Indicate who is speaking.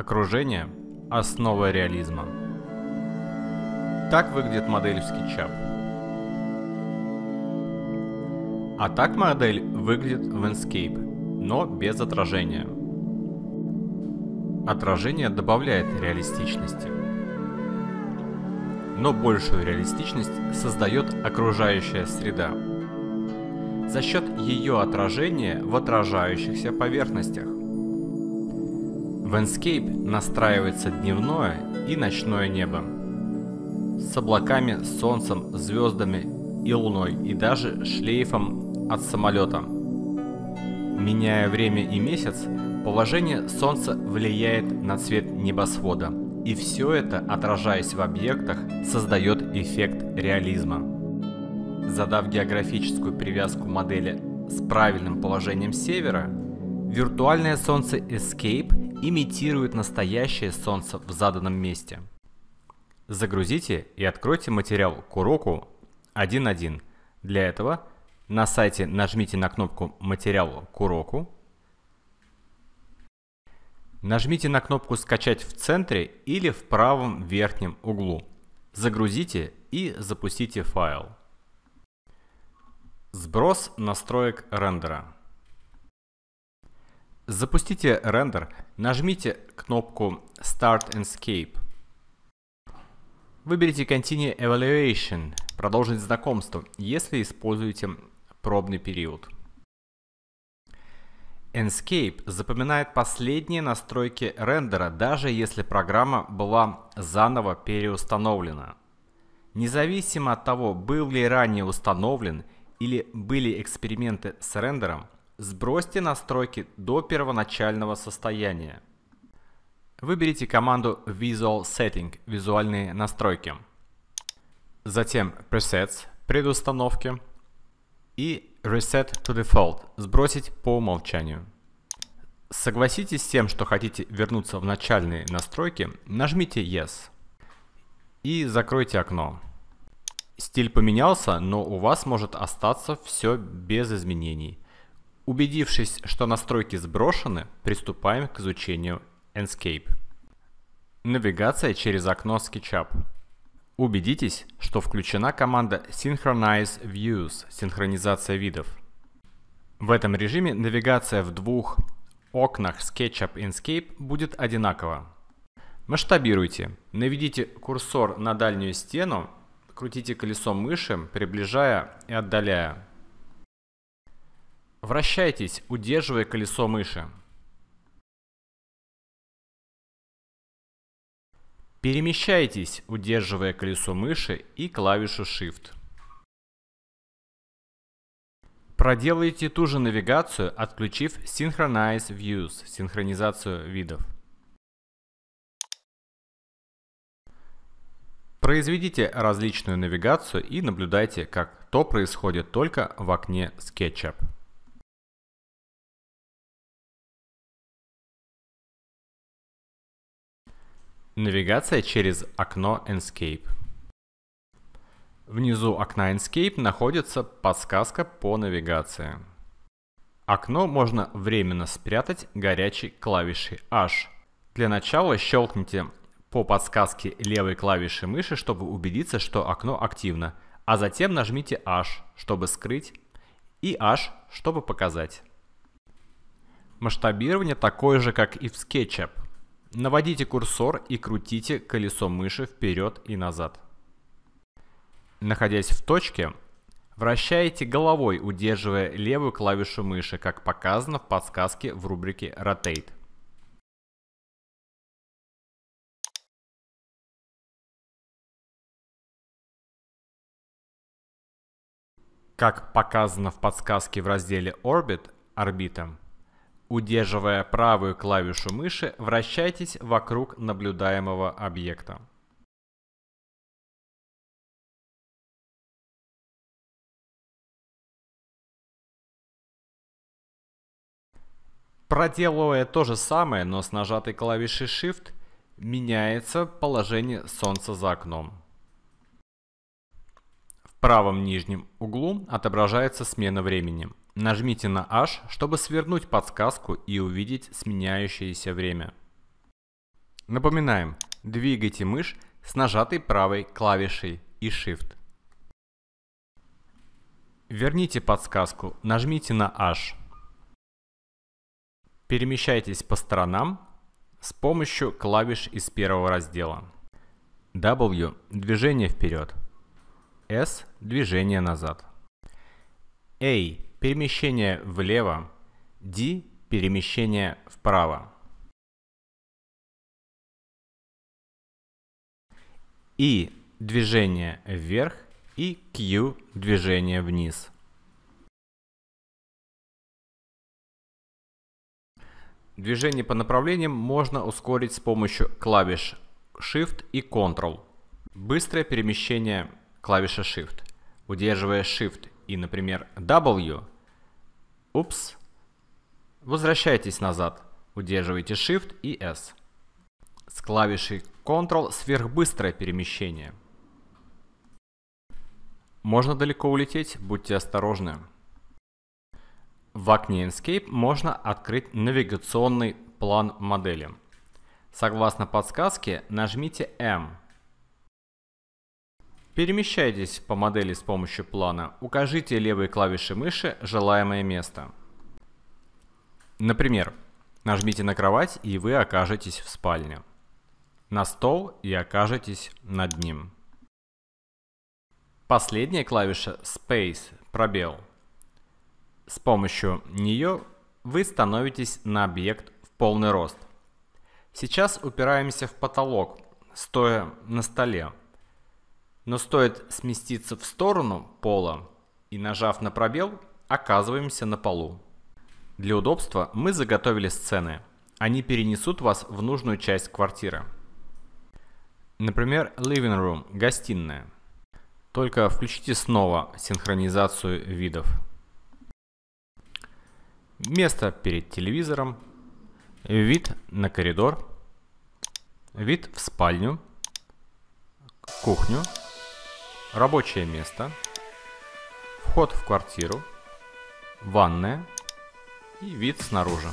Speaker 1: Окружение – основа реализма. Так выглядит модель в SketchUp. А так модель выглядит в Enscape, но без отражения. Отражение добавляет реалистичности. Но большую реалистичность создает окружающая среда. За счет ее отражения в отражающихся поверхностях. В Enscape настраивается дневное и ночное небо с облаками, солнцем, звездами и луной и даже шлейфом от самолета. Меняя время и месяц, положение солнца влияет на цвет небосвода, и все это, отражаясь в объектах, создает эффект реализма. Задав географическую привязку модели с правильным положением севера, Виртуальное солнце Escape имитирует настоящее солнце в заданном месте. Загрузите и откройте материал к уроку 1.1. Для этого на сайте нажмите на кнопку «Материал к уроку», нажмите на кнопку «Скачать в центре» или в правом верхнем углу. Загрузите и запустите файл. Сброс настроек рендера. Запустите рендер, нажмите кнопку Start and Escape. Выберите Continue Evaluation, продолжить знакомство, если используете пробный период. Enscape запоминает последние настройки рендера, даже если программа была заново переустановлена. Независимо от того, был ли ранее установлен или были эксперименты с рендером, Сбросьте настройки до первоначального состояния. Выберите команду Visual Setting – визуальные настройки. Затем Presets – предустановки. И Reset to Default – сбросить по умолчанию. Согласитесь с тем, что хотите вернуться в начальные настройки, нажмите Yes и закройте окно. Стиль поменялся, но у вас может остаться все без изменений. Убедившись, что настройки сброшены, приступаем к изучению Enscape. Навигация через окно SketchUp. Убедитесь, что включена команда Synchronize Views – синхронизация видов. В этом режиме навигация в двух окнах SketchUp и Enscape будет одинакова. Масштабируйте. Наведите курсор на дальнюю стену, крутите колесо мыши, приближая и отдаляя. Вращайтесь, удерживая колесо мыши. Перемещайтесь, удерживая колесо мыши и клавишу Shift. Проделайте ту же навигацию, отключив Synchronize Views – синхронизацию видов. Произведите различную навигацию и наблюдайте, как то происходит только в окне SketchUp. Навигация через окно Enscape. Внизу окна Enscape находится подсказка по навигации. Окно можно временно спрятать горячей клавишей H. Для начала щелкните по подсказке левой клавиши мыши, чтобы убедиться, что окно активно, а затем нажмите H, чтобы скрыть, и H, чтобы показать. Масштабирование такое же, как и в SketchUp – Наводите курсор и крутите колесо мыши вперед и назад. Находясь в точке, вращаете головой, удерживая левую клавишу мыши, как показано в подсказке в рубрике Rotate. Как показано в подсказке в разделе Orbit, орбита, Удерживая правую клавишу мыши, вращайтесь вокруг наблюдаемого объекта. Проделывая то же самое, но с нажатой клавишей Shift, меняется положение солнца за окном правом нижнем углу отображается смена времени. Нажмите на H, чтобы свернуть подсказку и увидеть сменяющееся время. Напоминаем, двигайте мышь с нажатой правой клавишей и Shift. Верните подсказку, нажмите на H. Перемещайтесь по сторонам с помощью клавиш из первого раздела. W – движение вперед. S – движение назад. A – перемещение влево. D – перемещение вправо. И – движение вверх. И Q – движение вниз. Движение по направлениям можно ускорить с помощью клавиш Shift и Ctrl. Быстрое перемещение клавиша Shift. Удерживая Shift и, например, W, упс, возвращайтесь назад, удерживайте Shift и S. С клавишей Ctrl сверхбыстрое перемещение. Можно далеко улететь, будьте осторожны. В окне Inkscape можно открыть навигационный план модели. Согласно подсказке, нажмите M Перемещайтесь по модели с помощью плана. Укажите левой клавишей мыши желаемое место. Например, нажмите на кровать и вы окажетесь в спальне. На стол и окажетесь над ним. Последняя клавиша Space, пробел. С помощью нее вы становитесь на объект в полный рост. Сейчас упираемся в потолок, стоя на столе. Но стоит сместиться в сторону пола и нажав на пробел, оказываемся на полу. Для удобства мы заготовили сцены. Они перенесут вас в нужную часть квартиры. Например, living room – гостиная. Только включите снова синхронизацию видов. Место перед телевизором, вид на коридор, вид в спальню, кухню рабочее место, вход в квартиру, ванная и вид снаружи.